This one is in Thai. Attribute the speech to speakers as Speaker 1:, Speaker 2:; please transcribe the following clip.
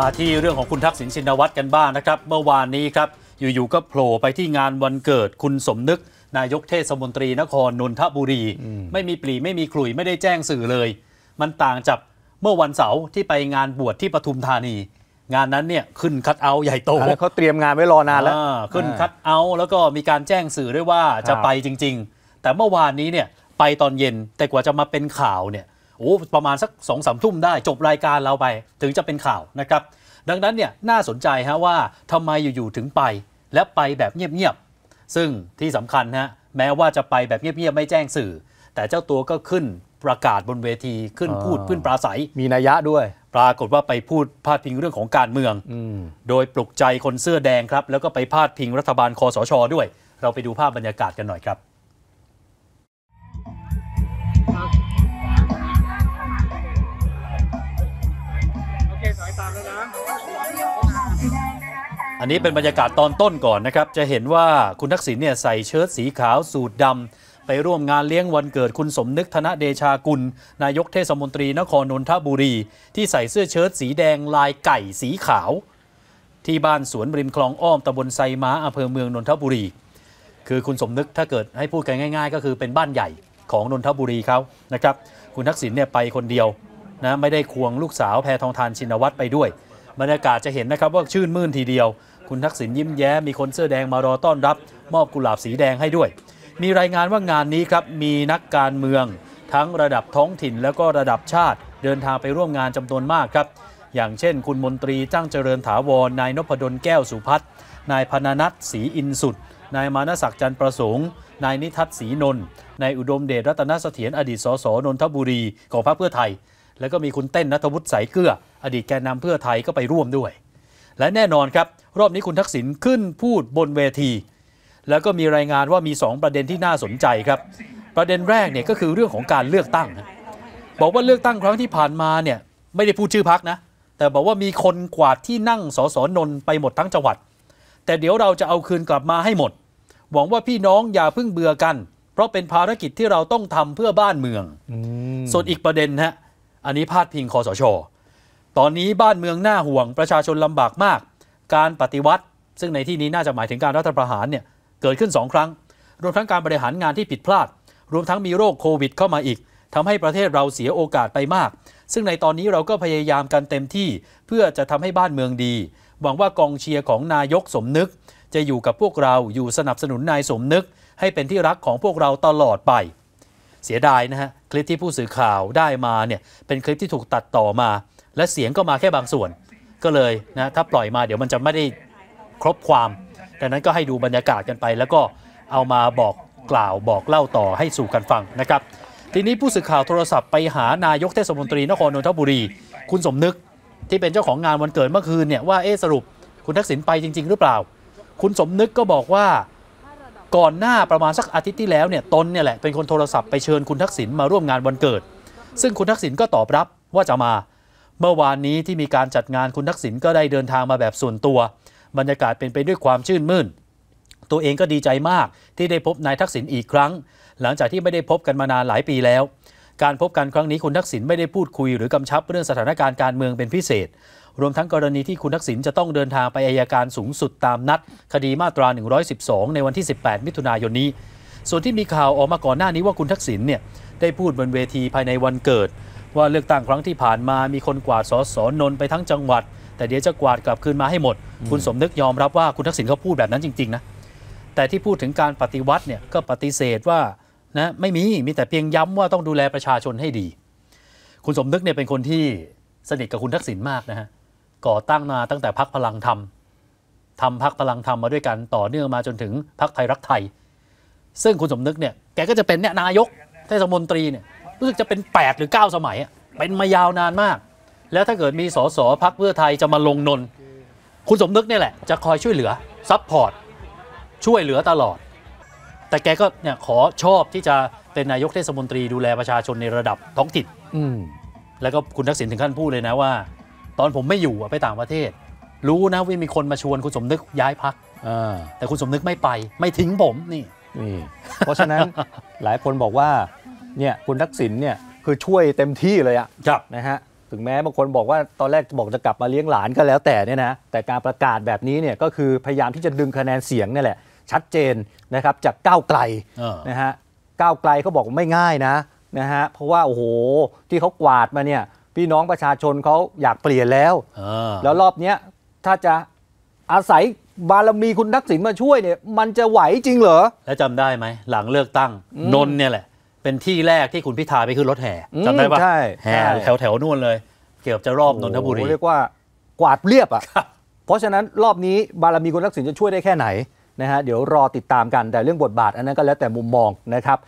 Speaker 1: มาที่เรื่องของคุณทักษิณชินวัตรกันบ้างนะครับ เมื่อวานนี้ครับอยู่ๆก็โผล่ไปที่งานวันเกิดคุณสมนึกนายกเทศมนตรีนครนนทบุรี ไม่มีปลีไม่มีขลุยไม่ได้แจ้งสื่อเลย มันต่างจากเมื่อวันเสาร์ที่ไปงานบวชที่ปทุมธานี งานนั้นเนี่ยขึ้นคัดเอาใหญ่โตเขาเตรียมงานไว้รอนานแล้วขึ้นคัดเอาแล้วก็มีการแจ้งสื่อด้วยว่าจะไปจริง ๆ แต่เมื่อวานนี้เนี่ยไปตอนเย็นแต่กว่าจะมาเป็นข่าวเนี่ยโอ้ประมาณสัก2อสทุ่มได้จบรายการเราไป ถึงจะเป็นข่าวนะครับ ดังนั้นเนี่ยน่าสนใจฮะว่าทำไมอยู่ๆถึงไป และไปแบบเงียบๆซึ่งที่สำคัญฮะแม้ว่าจะไปแบบเงียบๆไม่แจ้งสื่อ แต่เจ้าตัวก็ขึ้นประกาศบนเวทีขึ้นพูดขึ้นปราศัย มีนัยยะด้วย ปรากฏว่าไปพูดพาดพิงเรื่องของการเมืองโดยปลุกใจคนเสื้อแดงครับแล้วก็ไปพาดพิงรัฐบาลคอสชด้วย เราไปดูภาพบรรยากาศกันหน่อยครับอันนี้เป็นบรรยากาศตอนต้นก่อนนะครับ จะเห็นว่าคุณทักษิณเนี่ยใส่เชิ้ตสีขาวสูทดำไปร่วมงานเลี้ยงวันเกิดคุณสมนึกธนเดชากุล นายกเทศมนตรีนครนนทบุรี ที่ใส่เสื้อเชิ้ตสีแดงลายไก่สีขาว ที่บ้านสวนริมคลองอ้อมตำบลไซม้าอำเภอเมืองนนทบุรี คือคุณสมนึกถ้าเกิดให้พูดกันง่าย ๆ ก็คือเป็นบ้านใหญ่ของนนทบุรีเขานะครับคุณทักษิณเนี่ยไปคนเดียวนะไม่ได้ควงลูกสาวแพทองทานชินวัตรไปด้วยบรรยากาศจะเห็นนะครับว่าชื่นมื่นทีเดียว คุณทักษิณยิ้มแย้มมีคนเสื้อแดงมารอต้อนรับ มอบกุหลาบสีแดงให้ด้วย มีรายงานว่างานนี้ครับ มีนักการเมือง ทั้งระดับท้องถิ่นแล้วก็ระดับชาติเดินทางไปร่วมงานจำนวนมากครับ อย่างเช่นคุณมนตรีจ้างเจริญถาวรนายนพดลแก้วสุพัฒนายพนานัทศรีอินสุดนายมานศักดิ์จันประสงค์นายนิทัศศรีนนท์นายอุดมเดชรัตนเสถียรอดีตสสนนทบุรีของพรรคเพื่อไทย แล้วก็มีคุณเต้นนัทวุฒิสายเกลืออดีตแกนนาเพื่อไทยก็ไปร่วมด้วย และแน่นอนครับรอบนี้คุณทักษิณขึ้นพูดบนเวที แล้วก็มีรายงานว่ามี 2 ประเด็นที่น่าสนใจครับ ประเด็นแรกเนี่ยก็คือเรื่องของการเลือกตั้ง บอกว่าเลือกตั้งครั้งที่ผ่านมาเนี่ยไม่ได้พูดชื่อพักนะ แต่บอกว่ามีคนกวาดที่นั่งสสนนไปหมดทั้งจังหวัด แต่เดี๋ยวเราจะเอาคืนกลับมาให้หมด หวังว่าพี่น้องอย่าพึ่งเบื่อกัน เพราะเป็นภารกิจที่เราต้องทำเพื่อบ้านเมืองส่วนอีกประเด็นฮะอันนี้พาดพิงคอสชตอนนี้บ้านเมืองน่าห่วงประชาชนลำบากมาก การปฏิวัติ ซึ่งในที่นี้น่าจะหมายถึงการรัฐประหารเนี่ยเกิดขึ้น 2 ครั้ง รวมทั้งการบริหารงานที่ผิดพลาด รวมทั้งมีโรคโควิด เข้ามาอีกทำให้ประเทศเราเสียโอกาสไปมาก ซึ่งในตอนนี้เราก็พยายามกันเต็มที่เพื่อจะทำให้บ้านเมืองดี หวังว่ากองเชียร์ของนายกสมนึกจะอยู่กับพวกเราอยู่สนับสนุนนายสมนึก ให้เป็นที่รักของพวกเราตลอดไป เสียดายนะฮะคลิปที่ผู้สื่อข่าวได้มาเนี่ยเป็นคลิปที่ถูกตัดต่อมาและเสียงก็มาแค่บางส่วนก็เลยนะ ถ้าปล่อยมาเดี๋ยวมันจะไม่ได้ครบความดังนั้นก็ให้ดูบรรยากาศกันไป แล้วก็เอามาบอกกล่าวบอกเล่าต่อให้สู่กันฟังนะครับ ทีนี้ผู้สื่อข่าวโทรศัพท์ไปหานายกเทศมนตรีนครนนทบุรี คุณสมนึกที่เป็นเจ้าของงานวันเกิดเมื่อคืนเนี่ย ว่า เอสรุป คุณทักษิณไปจริง ๆ หรือเปล่า คุณสมนึกก็บอกว่าก่อนหน้าประมาณสักอาทิตย์ที่แล้วเนี่ยตนเนี่ยแหละเป็นคนโทรศัพท์ไปเชิญคุณทักษิณมาร่วมงานวันเกิด ซึ่งคุณทักษิณก็ตอบรับว่าจะมาเมื่อวานนี้ที่มีการจัดงานคุณทักษิณก็ได้เดินทางมาแบบส่วนตัว บรรยากาศเป็นไปด้วยความชื่นมื่น ตัวเองก็ดีใจมากที่ได้พบนายทักษิณอีกครั้ง หลังจากที่ไม่ได้พบกันมานานหลายปีแล้ว การพบกันครั้งนี้คุณทักษิณไม่ได้พูดคุยหรือกำชับเรื่องสถานการณ์การเมืองเป็นพิเศษ รวมทั้งกรณีที่คุณทักษิณจะต้องเดินทางไปอายการสูงสุดตามนัด คดีมาตรา 112 ในวันที่ 18 มิถุนายนนี้ ส่วนที่มีข่าวออกมาก่อนหน้านี้ว่าคุณทักษิณเนี่ยได้พูดบนเวทีภายในวันเกิดว่าเลือกตั้งครั้งที่ผ่านมามีคนกวาดสอสอนนไปทั้งจังหวัด แต่เดี๋ยวจะกวาดกลับคืนมาให้หมดคุณสมนึกยอมรับว่าคุณทักษิณเขาพูดแบบนั้นจริงๆนะแต่ที่พูดถึงการปฏิวัติเนี่ยก็ปฏิเสธว่านะไม่มีมีแต่เพียงย้ำว่าต้องดูแลประชาชนให้ดี คุณสมนึกเนี่ยเป็นคนที่สนิทกับคุณทักษิณมากนะฮะก่อตั้งมาตั้งแต่พักพลังธรรมทำพักพลังธรรมมาด้วยกัน ต่อเนื่องมาจนถึงพักไทยรักไทย ซึ่งคุณสมนึกเนี่ยแกก็จะเป็นเนี่ยนายกเทศมนตรีเนี่ยรู้สึกจะเป็น 8 หรือ 9 สมัยเป็นมายาวนานมาก แล้วถ้าเกิดมีสสพักเพื่อไทยจะมาลงนน คุณสมนึกนี่แหละ จะคอยช่วยเหลือ ซัพพอร์ต ช่วยเหลือตลอด แต่แกก็เนี่ยขอชอบที่จะเป็นนายกเทศมนตรีดูแลประชาชนในระดับท้องถิ่นแล้วก็คุณทักษิณถึงขั้นพูดเลยนะว่า ตอนผมไม่อยู่ไปต่างประเทศ รู้นะว่ามีคนมาชวนคุณสมนึกย้ายพักแต่คุณสมนึกไม่ไปไม่
Speaker 2: ทิ้งผมนี่นี่เพราะฉะนั้นหลายคนบอกว่าเนี่ยคุณทักษิณเนี่ยคือช่วยเต็มที่เลยอะครับนะฮะถึงแม้บางคนบอกว่าตอนแรกบอกจะกลับมาเลี้ยงหลานก็แล้วแต่เนี่ยนะแต่การประกาศแบบนี้เนี่ยก็คือ พยายามที่จะดึงคะแนนเสียงนี่แหละชัดเจนนะครับจากก้าวไกลนะฮะก้าวไกลเขาบอกไม่ง่ายนะนะฮะเพราะว่าโอ้โหที่เขากวาดมาเนี่ย พี่น้องประชาชนเขาอยากเปลี่ยนแล้วแล้วรอบเนี้ยถ้าจะอาศัยบารมีคุณทักษิณมาช่วยเนี่ยมันจะไหวจริงเหรอ
Speaker 1: แล้วจำาได้ไหมหลังเลือกตั้งนนเนี่ยแหละเป็นที่แรกที่คุณพิธาไปขึ้นรถแห่
Speaker 2: จำได้ปะแห่แถวแถ
Speaker 1: วนู่นเลย เกือบจะรอบนนทบุรีเรีย
Speaker 2: กว่า กวาดเรียบอ่ะ เพราะฉะนั้นรอบนี้บารมีคุณทักษิณจะช่วยได้แค่ไหนนะฮะเดี๋ยวรอติดตามกันแต่เรื่องบทบาทอันนั้นก็แล้วแต่มุมมองนะครับ